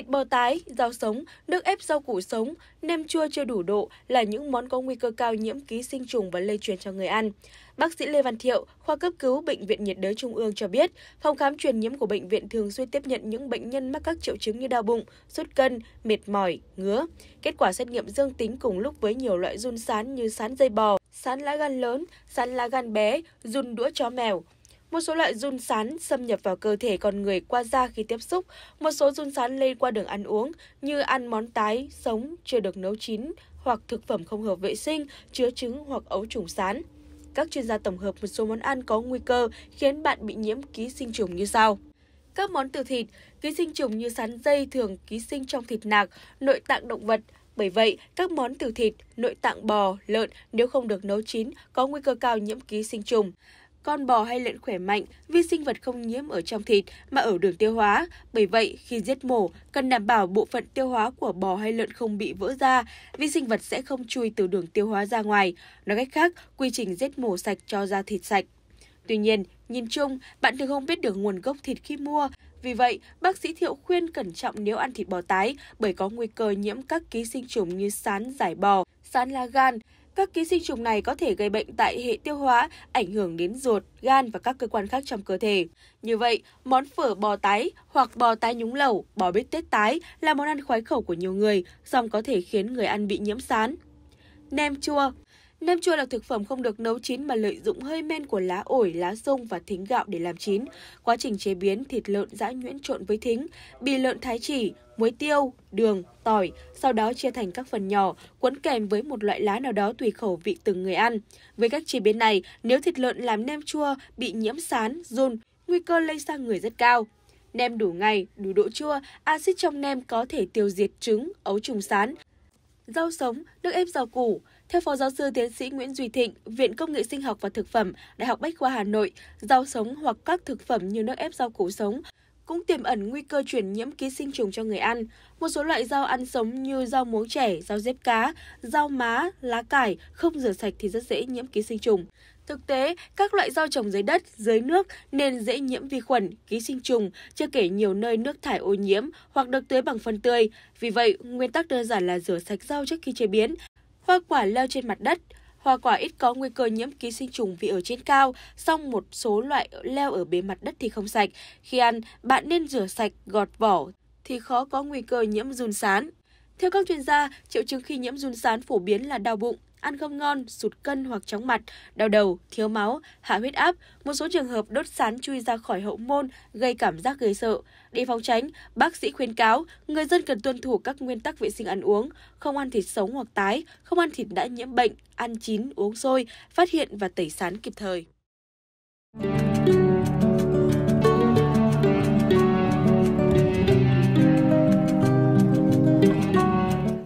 Thịt bò tái, rau sống, nước ép rau củ sống, nem chua chưa đủ độ là những món có nguy cơ cao nhiễm ký sinh trùng và lây truyền cho người ăn. Bác sĩ Lê Văn Thiệu, khoa cấp cứu Bệnh viện nhiệt đới Trung ương cho biết, phòng khám truyền nhiễm của bệnh viện thường xuyên tiếp nhận những bệnh nhân mắc các triệu chứng như đau bụng, sốt cân, mệt mỏi, ngứa. Kết quả xét nghiệm dương tính cùng lúc với nhiều loại run sán như sán dây bò, sán lá gan lớn, sán lá gan bé, run đũa chó mèo. Một số loại run sán xâm nhập vào cơ thể con người qua da khi tiếp xúc, một số run sán lây qua đường ăn uống như ăn món tái, sống, chưa được nấu chín hoặc thực phẩm không hợp vệ sinh, chứa trứng hoặc ấu trùng sán. Các chuyên gia tổng hợp một số món ăn có nguy cơ khiến bạn bị nhiễm ký sinh trùng như sau. Các món từ thịt, ký sinh trùng như sán dây thường ký sinh trong thịt nạc, nội tạng động vật, bởi vậy, các món từ thịt, nội tạng bò, lợn nếu không được nấu chín có nguy cơ cao nhiễm ký sinh trùng. Con bò hay lợn khỏe mạnh, vi sinh vật không nhiễm ở trong thịt mà ở đường tiêu hóa. Bởi vậy, khi giết mổ, cần đảm bảo bộ phận tiêu hóa của bò hay lợn không bị vỡ ra, vi sinh vật sẽ không chui từ đường tiêu hóa ra ngoài. Nói cách khác, quy trình giết mổ sạch cho ra thịt sạch. Tuy nhiên, nhìn chung, bạn thường không biết được nguồn gốc thịt khi mua. Vì vậy, bác sĩ Thiệu khuyên cẩn trọng nếu ăn thịt bò tái bởi có nguy cơ nhiễm các ký sinh trùng như sán giải bò, sán lá gan, các ký sinh trùng này có thể gây bệnh tại hệ tiêu hóa, ảnh hưởng đến ruột, gan và các cơ quan khác trong cơ thể. Như vậy, món phở bò tái hoặc bò tái nhúng lẩu, bò bít tết tái là món ăn khoái khẩu của nhiều người, song có thể khiến người ăn bị nhiễm sán. Nem chua Nem chua là thực phẩm không được nấu chín mà lợi dụng hơi men của lá ổi, lá sung và thính gạo để làm chín. Quá trình chế biến, thịt lợn giã nhuyễn trộn với thính, bì lợn thái chỉ, muối tiêu, đường, tỏi, sau đó chia thành các phần nhỏ, cuốn kèm với một loại lá nào đó tùy khẩu vị từng người ăn. Với cách chế biến này, nếu thịt lợn làm nem chua bị nhiễm sán, run, nguy cơ lây sang người rất cao. Nem đủ ngày, đủ độ chua, axit trong nem có thể tiêu diệt trứng, ấu trùng sán, rau sống, nước ép rau củ. Theo Phó Giáo sư Tiến sĩ Nguyễn Duy Thịnh, Viện Công nghệ Sinh học và Thực phẩm, Đại học Bách khoa Hà Nội, rau sống hoặc các thực phẩm như nước ép rau củ sống cũng tiềm ẩn nguy cơ truyền nhiễm ký sinh trùng cho người ăn. Một số loại rau ăn sống như rau muống trẻ, rau diếp cá, rau má, lá cải không rửa sạch thì rất dễ nhiễm ký sinh trùng. Thực tế, các loại rau trồng dưới đất, dưới nước nên dễ nhiễm vi khuẩn, ký sinh trùng, chưa kể nhiều nơi nước thải ô nhiễm hoặc được tưới bằng phân tươi. Vì vậy, nguyên tắc đơn giản là rửa sạch rau trước khi chế biến Hoa quả leo trên mặt đất, hoa quả ít có nguy cơ nhiễm ký sinh trùng vì ở trên cao, song một số loại leo ở bề mặt đất thì không sạch. Khi ăn, bạn nên rửa sạch, gọt vỏ thì khó có nguy cơ nhiễm run sán. Theo các chuyên gia, triệu chứng khi nhiễm run sán phổ biến là đau bụng, ăn không ngon, sụt cân hoặc chóng mặt, đau đầu, thiếu máu, hạ huyết áp, một số trường hợp đốt sán chui ra khỏi hậu môn gây cảm giác gây sợ. Để phòng tránh, bác sĩ khuyên cáo người dân cần tuân thủ các nguyên tắc vệ sinh ăn uống, không ăn thịt sống hoặc tái, không ăn thịt đã nhiễm bệnh, ăn chín, uống sôi, phát hiện và tẩy sán kịp thời.